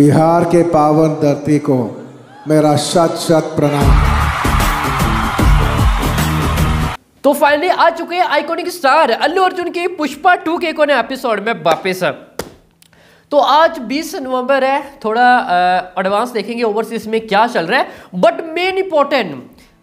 बिहार के पावन धरती को मेरा शत शत प्रणाम तो फाइनली आ चुके हैं आइकॉनिक स्टार अल्लू अर्जुन की पुष्पा टू के कोने एपिसोड में वापिस तो आज 20 नवंबर है थोड़ा एडवांस देखेंगे ओवरसीज में क्या चल रहा है बट मेन इंपॉर्टेंट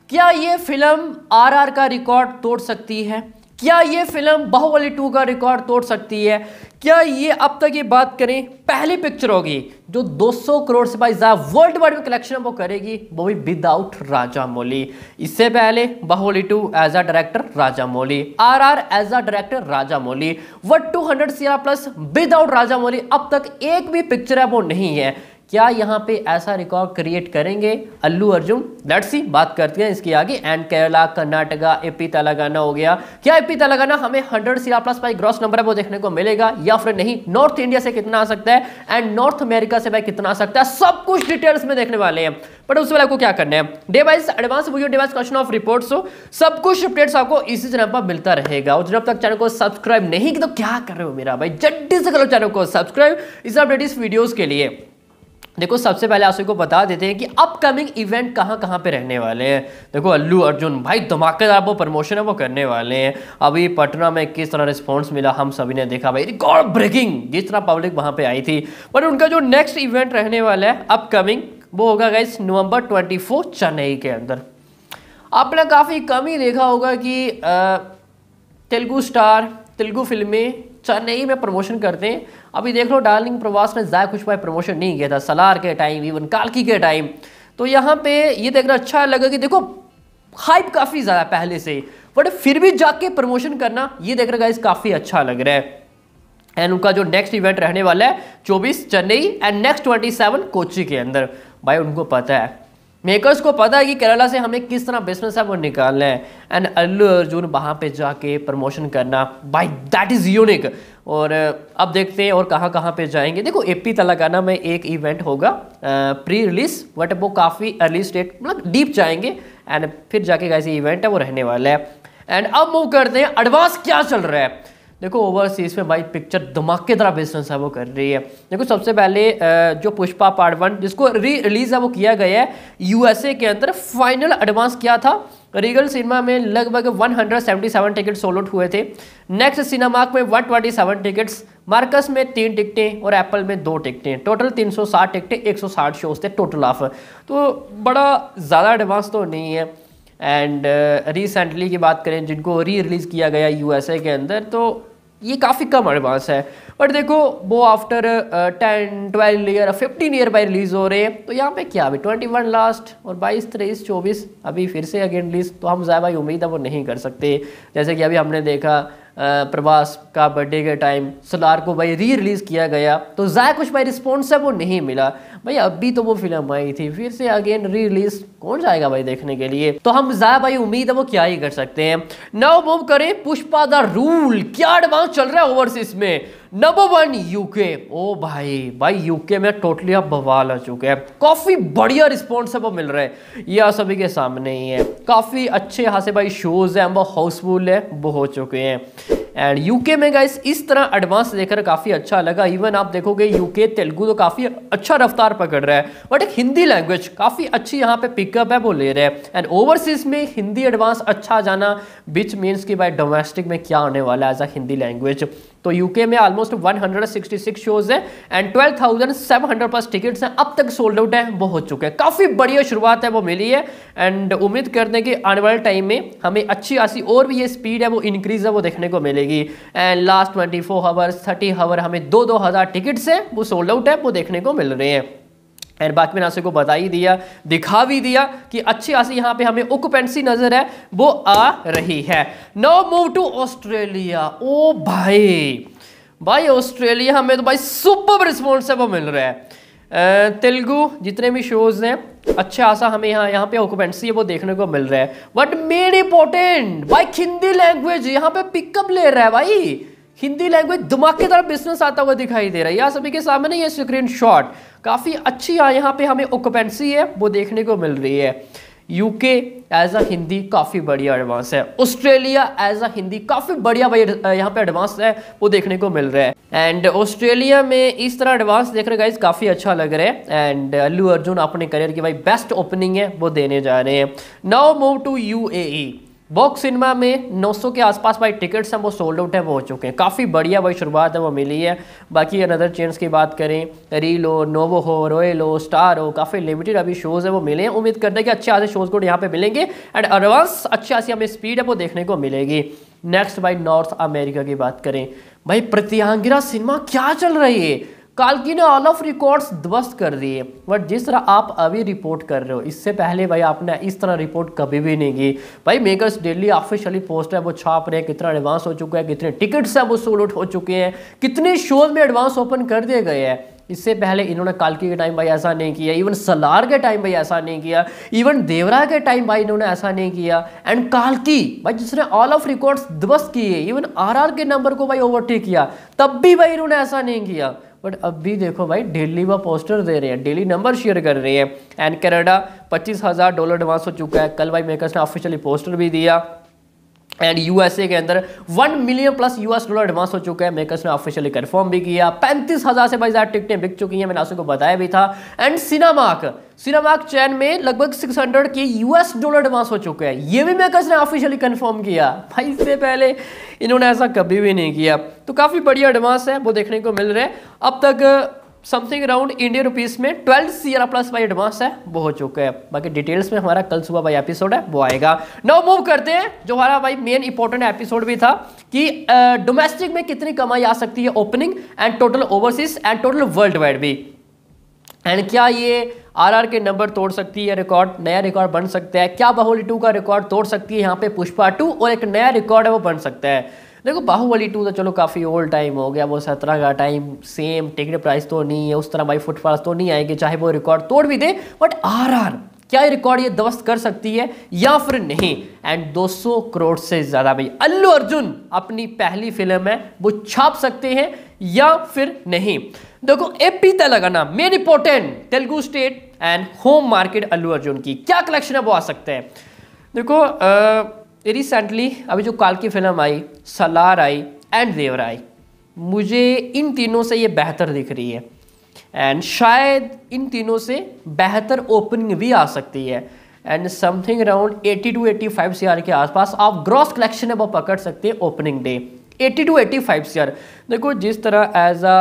क्या ये फिल्म आरआर का रिकॉर्ड तोड़ सकती है क्या ये फिल्म बाहुबली टू का रिकॉर्ड तोड़ सकती है क्या ये अब तक ये बात करें पहली पिक्चर होगी जो 200 करोड़ से ज़्यादा वर्ल्ड वाइड में कलेक्शन वो करेगी वो भी विदाउट राजा मौली इससे पहले Baahubali two as a director Rajamouli R R as a director Rajamouli व 200 hundred plus without Rajamouli अब तक एक भी पिक्चर है वो नहीं है क्या यहाँ पे ऐसा रिकॉर्ड क्रिएट करेंगे अल्लू अर्जुन लेट्स सी बात करते हैं इसके आगे एंड केरला कर्नाटका एपी तेलंगाना हो गया क्या एपी तेलंगाना हमें हंड्रेड सीरा प्लस बाई ग्रॉस नंबर है वो देखने को मिलेगा या फिर नहीं नॉर्थ इंडिया से कितना आ सकता है एंड नॉर्थ अमेरिका से भाई कितना आ सकता है सब कुछ डिटेल्स में देखने वाले हैं बट उससे पहले आपको क्या करना है day wise advance video device question of report हो सब कुछ अपडेट्स आपको इसी जगह पर मिलता रहेगा और जब तक चैनल को सब्सक्राइब नहीं तो क्या कर रहे हो मेरा भाई जल्दी से करो चैनल को सब्सक्राइब इस अपडेट इस वीडियोज के लिए देखो सबसे पहले आप सभी को बता देते हैं कि अपकमिंग इवेंट कहाँ कहाँ पे रहने वाले हैं देखो अल्लू अर्जुन भाई धमाकेदार वो प्रमोशन है वो करने वाले हैं अभी पटना में किस तरह रिस्पॉन्स मिला हम सभी ने देखा भाई रिकॉर्ड ब्रेकिंग जिस तरह पब्लिक वहाँ पे आई थी पर उनका जो नेक्स्ट इवेंट रहने वाला है अपकमिंग वो होगा गाइस नवंबर ट्वेंटी चेन्नई के अंदर आपने काफ़ी कम ही देखा होगा कि तेलुगु स्टार तेलुगु फिल्में सर नहीं मैं प्रमोशन करते हैं अभी देख लो डार्लिंग प्रवास ने ज़ाय कुछ भाई प्रमोशन नहीं किया था सलार के टाइम इवन कालकी के टाइम तो यहाँ पे ये देखना अच्छा लगा कि देखो हाइप काफ़ी ज़्यादा पहले से बट फिर भी जाके प्रमोशन करना ये देख रहा गाइस काफ़ी अच्छा लग रहा है एंड उनका जो नेक्स्ट इवेंट रहने वाला है 24 चेन्नई एंड नेक्स्ट 27 कोची के अंदर भाई उनको पता है मेकर्स को पता है कि केरला से हमें किस तरह बिजनेस है वो निकालना है एंड अल्लू अर्जुन वहाँ पे जाके प्रमोशन करना बाई दैट इज़ यूनिक और अब देखते हैं और कहाँ कहाँ पे जाएंगे देखो एपी पी तेलंगाना में एक इवेंट होगा प्री रिलीज बट वो काफ़ी अर्ली स्टेट मतलब डीप जाएंगे एंड फिर जाके कैसे इवेंट है वो रहने वाला है एंड अब मूव करते हैं एडवांस क्या चल रहा है देखो ओवरसीज़ में भाई पिक्चर धमाकेदार बिजनेस है वो कर रही है देखो सबसे पहले जो पुष्पा पार्ट वन जिसको री रिलीज़ है वो किया गया है यूएसए के अंदर फाइनल एडवांस किया था रीगल सिनेमा में लगभग 177 टिकट आउट हुए थे नेक्स्ट सिनेमार्क में 127 टिकट्स मार्कस में तीन टिकटें और एप्पल में दो टिकटें टोटल 360 टिकटें 160 शोज थे टोटल ऑफ तो बड़ा ज़्यादा एडवांस तो नहीं है एंड रिसेंटली uh, की बात करें जिनको री रिलीज़ किया गया यूएसए के अंदर तो ये काफ़ी कम एडवांस है बट देखो वो after ten twelve year fifteen year by release हो रहे हैं तो यहाँ पे क्या अभी ट्वेंटी वन लास्ट और बाईस तेईस चौबीस अभी फिर से अगेन रिलीज़ तो हम भाई उम्मीद है वो नहीं कर सकते जैसे कि अभी हमने देखा uh, प्रवास का बर्थडे के टाइम सलार को भाई री रिलीज़ किया गया तो ज़्यादा कुछ भाई रिस्पॉन्स है वो नहीं मिला भाई अभी तो वो फिल्म आई थी फिर से अगेन री रिलीज कौन जाएगा भाई देखने के लिए तो हम जाया भाई उम्मीद है वो क्या ही कर सकते हैं नव मूव करें पुष्पा द रूल क्या एडवांस चल रहा है ओवरसीज में नंबर वन यूके ओ भाई भाई यूके में टोटली अब बवाल आ चुके हैं काफ़ी बढ़िया रिस्पॉन्स है वो मिल रहे हैं ये सभी के सामने ही है काफ़ी अच्छे यहाँ से भाई शोज़ हैं वो हाउसफुल है वो हो चुके हैं एंड यूके में गाइस इस तरह एडवांस लेकर काफ़ी अच्छा लगा इवन आप देखोगे यूके तेलुगु तो काफ़ी अच्छा रफ्तार पकड़ रहा है बट एक हिंदी लैंग्वेज काफ़ी अच्छी यहाँ पे पिकअप है वो ले रहे हैं एंड ओवरसीज में हिंदी एडवांस अच्छा जाना बिच मीन्स कि भाई डोमेस्टिक में क्या होने वाला है एज अ हिंदी लैंग्वेज तो यूके में ऑलमोस्ट 166 शोज हैं एंड 12,700 थाउजेंड प्लस टिकट्स हैं अब तक सोल्ड आउट हैं वो हो चुके हैं काफ़ी बढ़िया शुरुआत है वो मिली है एंड उम्मीद करते हैं कि आने वाले टाइम में हमें अच्छी खासी और भी ये स्पीड है वो इंक्रीज है वो देखने को मिलेगी and last twenty four hours thirty hour हमें दो दो हज़ार टिकट्स हैं वो सोल्ड आउट है वो देखने को मिल रहे हैं एंड बाकी मैंने आपसे को बता ही दिया दिखा भी दिया कि अच्छी खासी यहाँ पे हमें ऑक्यूपेंसी नज़र है वो आ रही है नाउ मूव टू ऑस्ट्रेलिया ओ भाई भाई ऑस्ट्रेलिया हमें तो भाई सुपर रिस्पॉन्स है वो मिल रहा है तेलुगु जितने भी शोज़ हैं अच्छा खासा हमें यहाँ यहाँ पे ऑक्युपेंसी है वो देखने को मिल रहा है बट मेड इम्पोर्टेंट भाई हिंदी लैंग्वेज यहाँ पे पिकअप ले रहा है भाई हिंदी लैंग्वेज धमाकेदार बिजनेस आता हुआ दिखाई दे रहा है यहाँ सभी के सामने ये स्क्रीन शॉट काफ़ी अच्छी यहाँ पे हमें ऑक्यूपेंसी है वो देखने को मिल रही है यूके एज अ हिंदी काफ़ी बढ़िया एडवांस है ऑस्ट्रेलिया एज अ हिंदी काफ़ी बढ़िया भाई यहाँ पे एडवांस है वो देखने को मिल रहा है एंड ऑस्ट्रेलिया में इस तरह एडवांस देख रहे गाइज काफ़ी अच्छा लग रहा है एंड अल्लू अर्जुन अपने करियर की भाई बेस्ट ओपनिंग है वो देने जा रहे हैं now move to U box cinema में 900 के आसपास भाई टिकट्स हैं वो सोल्ड आउट है वो हो चुके हैं काफ़ी बढ़िया भाई शुरुआत है वो मिली है बाकी अनदर चेन्स की बात करें हो नोवो हो रोयल हो स्टार हो काफ़ी लिमिटेड अभी शोज़ है वो मिले हैं उम्मीद करते हैं कि अच्छे खासे शोज़ को यहाँ पे मिलेंगे एंड एडवांस अच्छी खासी हमें स्पीड है वो देखने को मिलेगी नेक्स्ट भाई नॉर्थ अमेरिका की बात करें भाई प्रत्यांगिरा सिनेमा क्या चल रही है कालकी ने ऑल ऑफ रिकॉर्ड्स ध्वस्त कर दिए बट जिस तरह आप अभी रिपोर्ट कर रहे हो इससे पहले भाई आपने इस तरह रिपोर्ट कभी भी नहीं की भाई मेकर्स डेली ऑफिशियली पोस्ट है वो छाप रहे हैं कितना एडवांस हो चुका है कितने टिकट्स है वो सोल हो चुके हैं कितने शोज में एडवांस ओपन कर दिए गए हैं इससे पहले इन्होंने कालकी के टाइम भाई ऐसा नहीं किया इवन सलार के टाइम भाई ऐसा नहीं किया इवन देवरा के टाइम भाई इन्होंने ऐसा नहीं किया एंड कालकी भाई जिसने ऑल ऑफ रिकॉर्ड्स ध्वस्त किए इवन आरआर के नंबर को भाई ओवरटेक किया तब भी भाई इन्होंने ऐसा नहीं किया बट अब भी देखो भाई डेली वह पोस्टर दे रहे हैं डेली नंबर शेयर कर रहे हैं एंड कनाडा पच्चीस हज़ार डॉलर एडवांस हो चुका है कल भाई मेकर्स ने ऑफिशियली पोस्टर भी दिया एंड यूएसए के अंदर one million plus US dollar advance हो चुका है मेकर्स ने ऑफिशियली कन्फर्म भी किया पैंतीस हज़ार से बाईस टिकटें बिक चुकी हैं मैंने आपको बताया भी था एंड सिनेमार्क सिनेमार्क चैन में लगभग 600 के यूएस डॉलर एडवांस हो चुके हैं ये भी मेकर्स ने ऑफिशियली कन्फर्म किया भाई इससे पहले इन्होंने ऐसा कभी भी नहीं किया तो काफ़ी बढ़िया एडवांस है वो देखने को मिल रहे हैं अब तक समथिंग अराउंड इंडियन रुपीस में ट्वेल्थ सी आर प्लस भाई एडवांस है वो हो चुका है बाकी डिटेल्स में हमारा कल सुबह भाई एपिसोड है वो आएगा नाउ मूव करते हैं जो हमारा भाई मेन इंपॉर्टेंट एपिसोड भी था कि डोमेस्टिक uh, में कितनी कमाई आ सकती है opening and total overseas and total world wide भी एंड क्या ये आरआर के नंबर तोड़ सकती है रिकॉर्ड नया रिकॉर्ड बन सकता है क्या बाहुली टू का रिकॉर्ड तोड़ सकती है यहाँ पे पुष्पा टू और एक नया रिकॉर्ड है वो बन सकता है देखो बाहुबली टू तो चलो काफ़ी ओल्ड टाइम हो गया वो सत्रह का टाइम सेम टिकट प्राइस तो नहीं है उस तरह भाई फुटफॉल्स तो नहीं आएंगे चाहे वो रिकॉर्ड तोड़ भी दे बट आर आर क्या ये रिकॉर्ड ये दवस्त कर सकती है या फिर नहीं एंड 200 करोड़ से ज़्यादा भाई अल्लू अर्जुन अपनी पहली फिल्म है वो छाप सकते हैं या फिर नहीं देखो AP Telangana main important Telugu state and home market Allu Arjun की क्या कलेक्शन है वो आ सकते हैं देखो आ, रिसेंटली अभी जो काल की फिल्म आई सलार आई एंड देवर आई मुझे इन तीनों से ये बेहतर दिख रही है एंड शायद इन तीनों से बेहतर ओपनिंग भी आ सकती है and something around 80 to 85 five C R के आसपास आप ग्रॉस कलेक्शन है वो पकड़ सकते हैं opening day 80 to 85 five C R देखो जिस तरह as a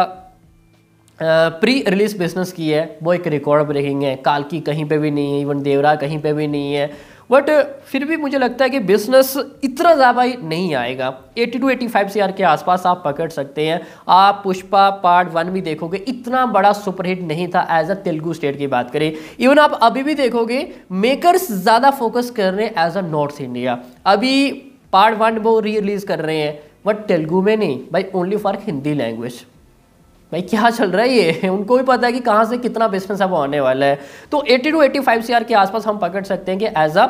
pre release business की है वो एक रिकॉर्ड ब्रेकिंग है काल की कहीं पे भी नहीं है इवन देवरा कहीं पे भी नहीं है बट uh, फिर भी मुझे लगता है कि बिजनेस इतना ज़्यादा नहीं आएगा 80 टू 85 आर के आसपास आप पकड़ सकते हैं आप पुष्पा पार्ट वन भी देखोगे इतना बड़ा सुपरहिट नहीं था एज अ तेलुगु स्टेट की बात करें इवन आप अभी भी देखोगे मेकर्स ज़्यादा फोकस कर रहे हैं एज अ नॉर्थ इंडिया अभी पार्ट वन वो री रिलीज़ कर रहे हैं बट तेलुगु में नहीं by only for Hindi language भाई क्या चल रहा है ये उनको भी पता है कि कहाँ से कितना बिजनेस अब आने वाला है तो 80 टू 85 फाइव के आसपास हम पकड़ सकते हैं कि as a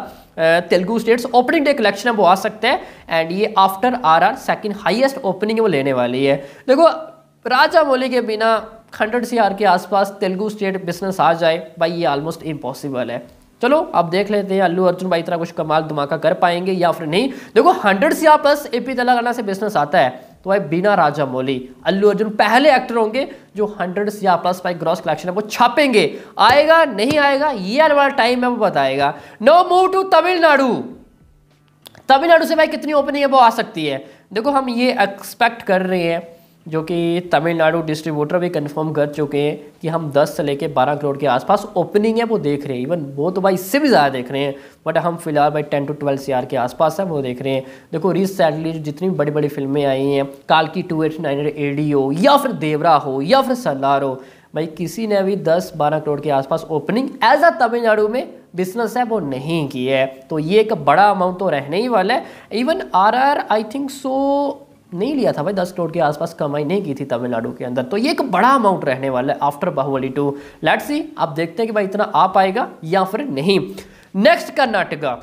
Telugu states opening day collection वो आ सकते हैं एंड ये after R R second highest opening वो लेने वाली है देखो राजा बोली के बिना हंड्रेड सी के आसपास तेलुगु स्टेट बिजनेस आ जाए भाई ये ऑलमोस्ट इम्पॉसिबल है चलो आप देख लेते हैं अल्लू अर्जुन भाई इतना कुछ कमाल धमाका कर पाएंगे या फिर नहीं देखो hundred C plus AP Telangana से बिजनेस आता है तो भाई बीना राजा मौली अल्लू अर्जुन पहले एक्टर होंगे जो हंड्रेड या प्लस फाइव ग्रॉस कलेक्शन है वो छापेंगे आएगा नहीं आएगा ये वाला टाइम है वो बताएगा now move to Tamil Nadu Tamil Nadu से भाई कितनी ओपनिंग है वो आ सकती है देखो हम ये एक्सपेक्ट कर रहे हैं जो कि तमिलनाडु डिस्ट्रीब्यूटर भी कंफर्म कर चुके हैं कि हम 10 से लेके 12 करोड़ के आसपास ओपनिंग है वो देख रहे हैं इवन वो तो भाई इससे भी ज़्यादा देख रहे हैं बट हम फिलहाल भाई 10 टू 12 सी के आसपास है वो देख रहे हैं देखो रिसेंटली जितनी बड़ी बड़ी फिल्में आई हैं काल की टू एट नाइन हो या फिर देवरा हो या फिर सलार हो भाई किसी ने भी दस बारह करोड़ के आसपास ओपनिंग एज अ तमिलनाडु में बिजनेस है वो नहीं की है तो ये एक बड़ा अमाउंट तो रहने ही वाला है even R I think so नहीं लिया था भाई दस करोड़ के आसपास कमाई नहीं की थी तमिलनाडु के अंदर तो ये एक बड़ा अमाउंट रहने वाला है after Baahubali two let's see आप देखते हैं कि भाई इतना आ पाएगा या फिर नहीं नेक्स्ट कर्नाटका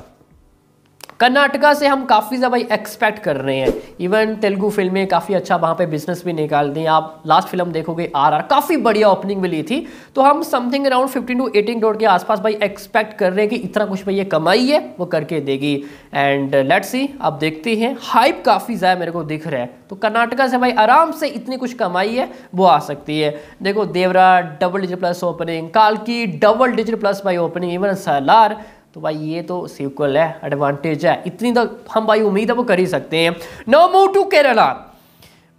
कर्नाटका से हम काफ़ी ज़्यादा एक्सपेक्ट कर रहे हैं इवन तेलुगु फिल्में काफ़ी अच्छा वहाँ पे बिजनेस भी निकाल हैं आप लास्ट फिल्म देखोगे आर आर काफ़ी बढ़िया ओपनिंग मिली थी तो हम something around fifteen to eighteen crore के आसपास भाई एक्सपेक्ट कर रहे हैं कि इतना कुछ भाई ये कमाई है वो करके देगी एंड लेट्स सी आप देखते हैं हाइप काफ़ी ज़्यादा मेरे को दिख रहा है तो कर्नाटका से भाई आराम से इतनी कुछ कमाई है वो आ सकती है देखो Devara double digit plus opening काल की डबल डिजिट प्लस भाई ओपनिंग इवन सलार तो भाई ये तो सीक्वल है एडवांटेज है इतनी तो हम भाई उम्मीद है वो कर ही सकते हैं नो मूव टू केरला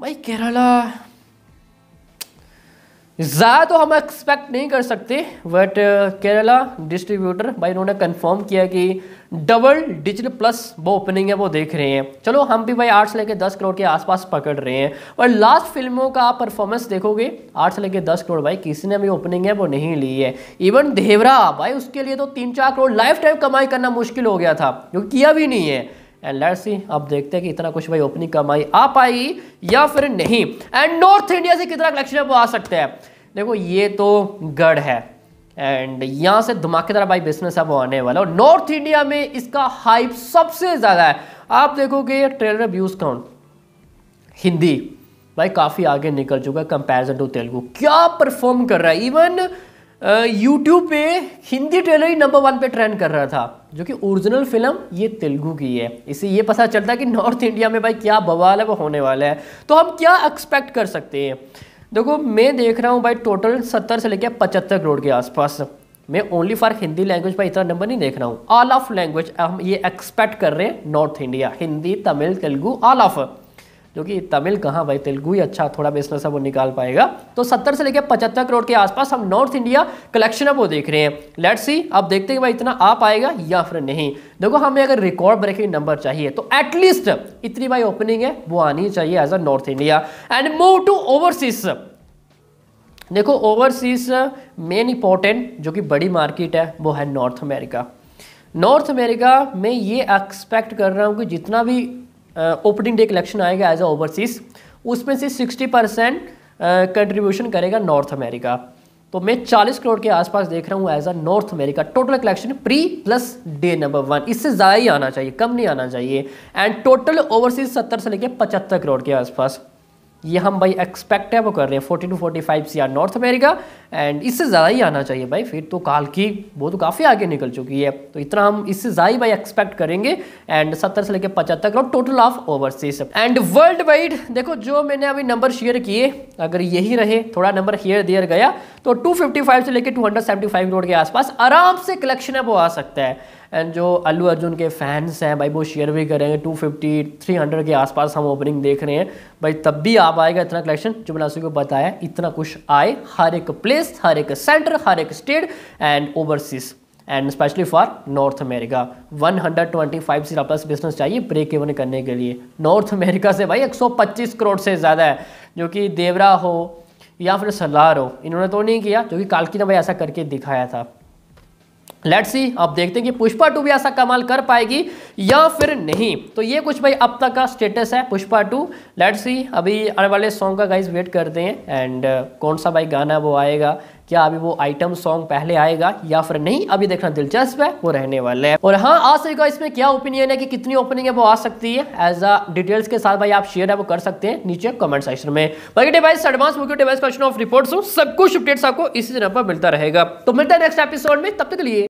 भाई केरला ज़्यादा तो हम एक्सपेक्ट नहीं कर सकते बट केरला डिस्ट्रीब्यूटर भाई इन्होंने कंफर्म किया कि डबल डिजिटल प्लस वो ओपनिंग है वो देख रहे हैं चलो हम भी भाई आठ से लेकर दस करोड़ के आसपास पकड़ रहे हैं और लास्ट फिल्मों का आप परफॉर्मेंस देखोगे आठ से लेकर दस करोड़ भाई किसी ने भी ओपनिंग है वो नहीं ली है इवन देवरा भाई उसके लिए तो तीन चार करोड़ लाइफ टाइम कमाई करना मुश्किल हो गया था जो किया भी नहीं है एंड लेट्स सी अब देखते हैं कि इतना कुछ भाई ओपनिंग कमाई आ पाई या फिर नहीं एंड नॉर्थ इंडिया से कितना कलेक्शन है वो आ सकते हैं देखो ये तो गढ़ है एंड यहाँ से धमाकेदार भाई बिजनेस है वो आने वाला और नॉर्थ इंडिया में इसका हाइप सबसे ज़्यादा है आप देखोगे ट्रेलर व्यूज़ काउंट हिंदी भाई काफ़ी आगे निकल चुका है कंपैरिजन टू तेलुगु क्या परफॉर्म कर रहा है इवन यूट्यूब पे हिंदी ट्रेलर ही नंबर वन पे ट्रेंड कर रहा था जो कि ओरिजिनल फिल्म ये तेलुगु की है इससे ये पता चलता है कि नॉर्थ इंडिया में भाई क्या बवाल है वो होने वाला है तो हम क्या एक्सपेक्ट कर सकते हैं देखो मैं देख रहा हूँ भाई टोटल सत्तर से लेकर पचहत्तर करोड़ के आसपास मैं ओनली फॉर हिंदी लैंग्वेज पर इतना नंबर नहीं देख रहा हूँ ऑल ऑफ लैंग्वेज हम ये एक्सपेक्ट कर रहे हैं north India Hindi Tamil Telugu all of जो कि तमिल कहाँ भाई तेलुगु ही अच्छा थोड़ा बिजनेस है वो निकाल पाएगा तो 70 से लेकर पचहत्तर करोड़ के आसपास हम नॉर्थ इंडिया कलेक्शन अब वो देख रहे हैं लेट्स सी अब देखते हैं भाई इतना आ पाएगा या फिर नहीं देखो हमें अगर रिकॉर्ड ब्रेकिंग नंबर चाहिए तो एटलीस्ट इतनी भाई ओपनिंग है वो आनी चाहिए as a north India and move to overseas देखो ओवरसीज मेन इंपॉर्टेंट जो कि बड़ी मार्केट है वो है नॉर्थ अमेरिका नॉर्थ अमेरिका में ये एक्सपेक्ट कर रहा हूँ कि जितना भी ओपनिंग डे कलेक्शन आएगा एज अ ओवरसीज उसमें से 60 परसेंट कंट्रीब्यूशन करेगा नॉर्थ अमेरिका तो मैं 40 करोड़ के आसपास देख रहा हूँ as a north America total collection pre plus day number one इससे ज़्यादा ही आना चाहिए कम नहीं आना चाहिए एंड टोटल ओवरसीज सत्तर से लेकर पचहत्तर करोड़ के आसपास ये हम भाई एक्सपेक्ट है वो कर रहे हैं forty two forty five C R north America and इससे ज़्यादा ही आना चाहिए भाई फिर तो काल की वो तो काफ़ी आगे निकल चुकी है तो इतना हम इससे ज़्यादा ही भाई एक्सपेक्ट करेंगे एंड सत्तर से लेकर पचहत्तर crore total of overseas and world wide देखो जो मैंने अभी नंबर शेयर किए अगर यही रहे थोड़ा नंबर शेयर दियर गया तो 255 से लेकर 275 करोड़ के आसपास आराम से कलेक्शन है वो आ सकता है एंड जो अल्लू अर्जुन के फैंस हैं भाई वो शेयर भी करेंगे 250 300 के आसपास हम ओपनिंग देख रहे हैं भाई तब भी आप आएगा इतना कलेक्शन जो मैंने को बताया इतना कुछ आए हर एक प्लेस states, हर एक सेंटर हर एक state and overseas and specially for north America 125 सीरा प्लस बिजनेस चाहिए ब्रेक इवन करने के लिए नॉर्थ अमेरिका से भाई 125 करोड़ से ज़्यादा है जो कि देवरा हो या फिर सलार हो इन्होंने तो नहीं किया जो कि कालकी ने भाई ऐसा करके दिखाया था लेट्स सी अब देखते हैं कि पुष्पा टू भी ऐसा कमाल कर पाएगी या फिर नहीं तो ये कुछ भाई अब तक का स्टेटस है पुष्पा टू लेट्स सी अभी आने वाले सॉन्ग का गाइज वेट करते हैं एंड uh, कौन सा भाई गाना वो आएगा क्या अभी वो आइटम सॉन्ग पहले आएगा या फिर नहीं अभी देखना दिलचस्प है वो रहने वाला है और हाँ आ सकेगा इसमें क्या ओपिनियन है कि कितनी ओपनिंग है वो आ सकती है एज अ डिटेल्स के साथ भाई आप शेयर है वो कर सकते हैं नीचे कमेंट सेक्शन में बाकी डिवाइस एडवांस मुख्य डिवाइस क्वेश्चन ऑफ रिपोर्ट्स सब कुछ अपडेट्स आपको इसी जगह पर मिलता रहेगा तो मिलता है नेक्स्ट एपिसोड में तब तक लिए